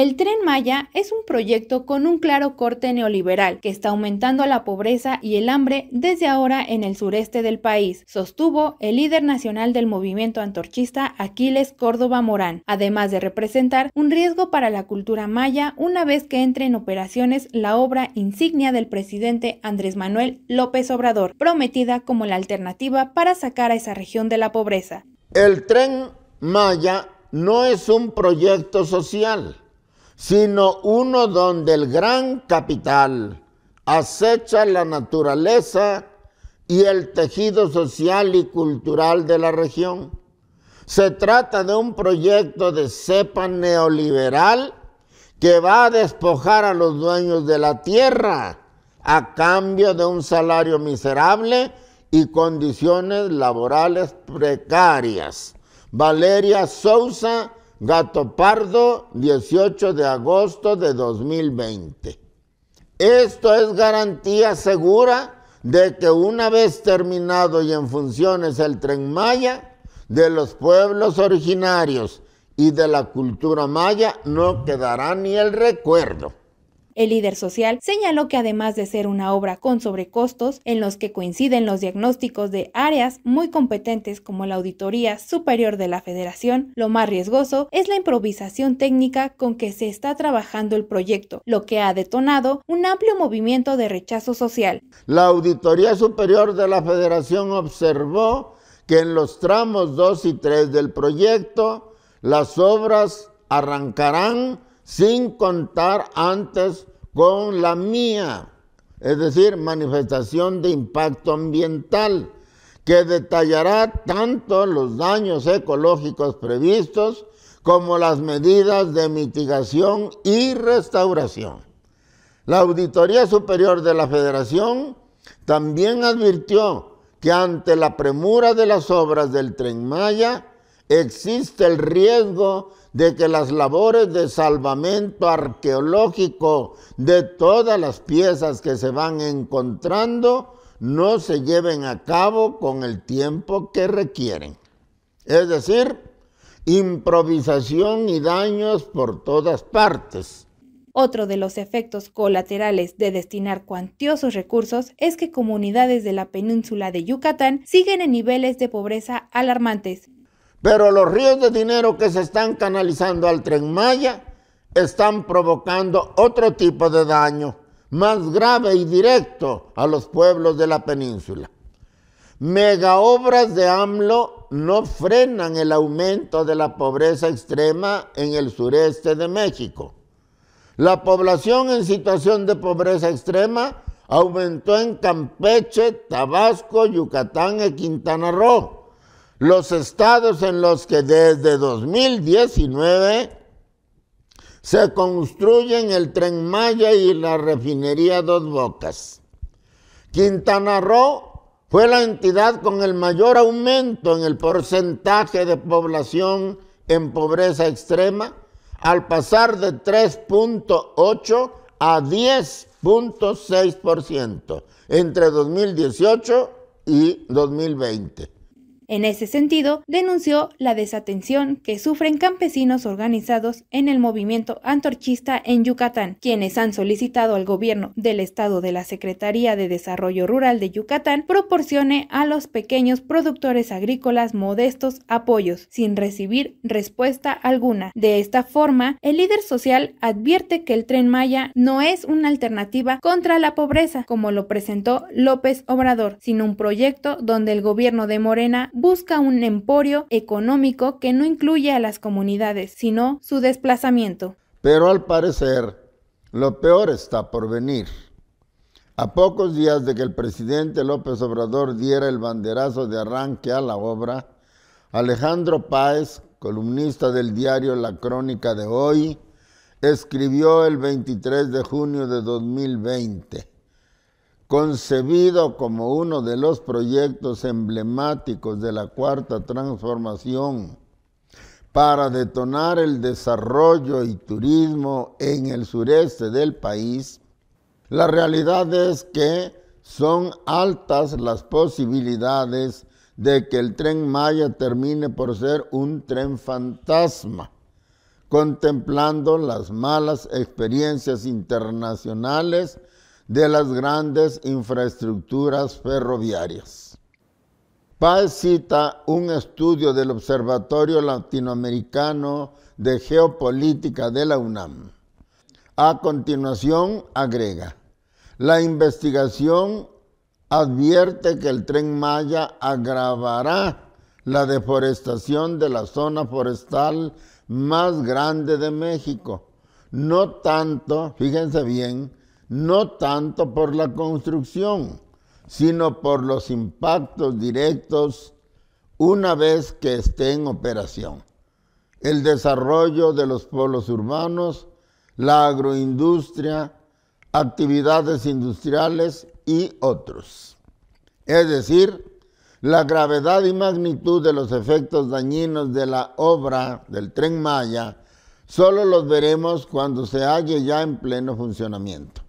El tren Maya es un proyecto con un claro corte neoliberal que está aumentando la pobreza y el hambre desde ahora en el sureste del país, sostuvo el líder nacional del movimiento antorchista Aquiles Córdoba Morán, además de representar un riesgo para la cultura maya una vez que entre en operaciones la obra insignia del presidente Andrés Manuel López Obrador, prometida como la alternativa para sacar a esa región de la pobreza. El tren Maya no es un proyecto social sino uno donde el gran capital acecha la naturaleza y el tejido social y cultural de la región. Se trata de un proyecto de cepa neoliberal que va a despojar a los dueños de la tierra a cambio de un salario miserable y condiciones laborales precarias. Valeria Sousa Gato Pardo, 18 de agosto de 2020. Esto es garantía segura de que una vez terminado y en funciones el tren Maya, de los pueblos originarios y de la cultura maya no quedará ni el recuerdo. El líder social señaló que además de ser una obra con sobrecostos, en los que coinciden los diagnósticos de áreas muy competentes como la Auditoría Superior de la Federación, lo más riesgoso es la improvisación técnica con que se está trabajando el proyecto, lo que ha detonado un amplio movimiento de rechazo social. La Auditoría Superior de la Federación observó que en los tramos 2 y 3 del proyecto las obras arrancarán sin contar antes con la mía, es decir, manifestación de impacto ambiental, que detallará tanto los daños ecológicos previstos como las medidas de mitigación y restauración. La Auditoría Superior de la Federación también advirtió que ante la premura de las obras del tren Maya existe el riesgo de que las labores de salvamento arqueológico de todas las piezas que se van encontrando no se lleven a cabo con el tiempo que requieren. Es decir, improvisación y daños por todas partes. Otro de los efectos colaterales de destinar cuantiosos recursos es que comunidades de la península de Yucatán siguen en niveles de pobreza alarmantes, pero los ríos de dinero que se están canalizando al tren Maya están provocando otro tipo de daño, más grave y directo a los pueblos de la península. Megaobras de AMLO no frenan el aumento de la pobreza extrema en el sureste de México. La población en situación de pobreza extrema aumentó en Campeche, Tabasco, Yucatán y Quintana Roo los estados en los que desde 2019 se construyen el tren Maya y la refinería Dos Bocas. Quintana Roo fue la entidad con el mayor aumento en el porcentaje de población en pobreza extrema, al pasar de 3.8 a 10.6% entre 2018 y 2020. En ese sentido, denunció la desatención que sufren campesinos organizados en el movimiento antorchista en Yucatán, quienes han solicitado al gobierno del estado de la Secretaría de Desarrollo Rural de Yucatán proporcione a los pequeños productores agrícolas modestos apoyos, sin recibir respuesta alguna. De esta forma, el líder social advierte que el tren Maya no es una alternativa contra la pobreza, como lo presentó López Obrador, sino un proyecto donde el gobierno de Morena busca un emporio económico que no incluye a las comunidades, sino su desplazamiento. Pero al parecer, lo peor está por venir. A pocos días de que el presidente López Obrador diera el banderazo de arranque a la obra, Alejandro Páez, columnista del diario La Crónica de hoy, escribió el 23 de junio de 2020 concebido como uno de los proyectos emblemáticos de la cuarta transformación para detonar el desarrollo y turismo en el sureste del país, la realidad es que son altas las posibilidades de que el tren Maya termine por ser un tren fantasma, contemplando las malas experiencias internacionales de las grandes infraestructuras ferroviarias. Paz cita un estudio del Observatorio Latinoamericano de Geopolítica de la UNAM. A continuación agrega, la investigación advierte que el tren Maya agravará la deforestación de la zona forestal más grande de México. No tanto, fíjense bien, no tanto por la construcción, sino por los impactos directos una vez que esté en operación. El desarrollo de los polos urbanos, la agroindustria, actividades industriales y otros. Es decir, la gravedad y magnitud de los efectos dañinos de la obra del tren Maya solo los veremos cuando se halle ya en pleno funcionamiento.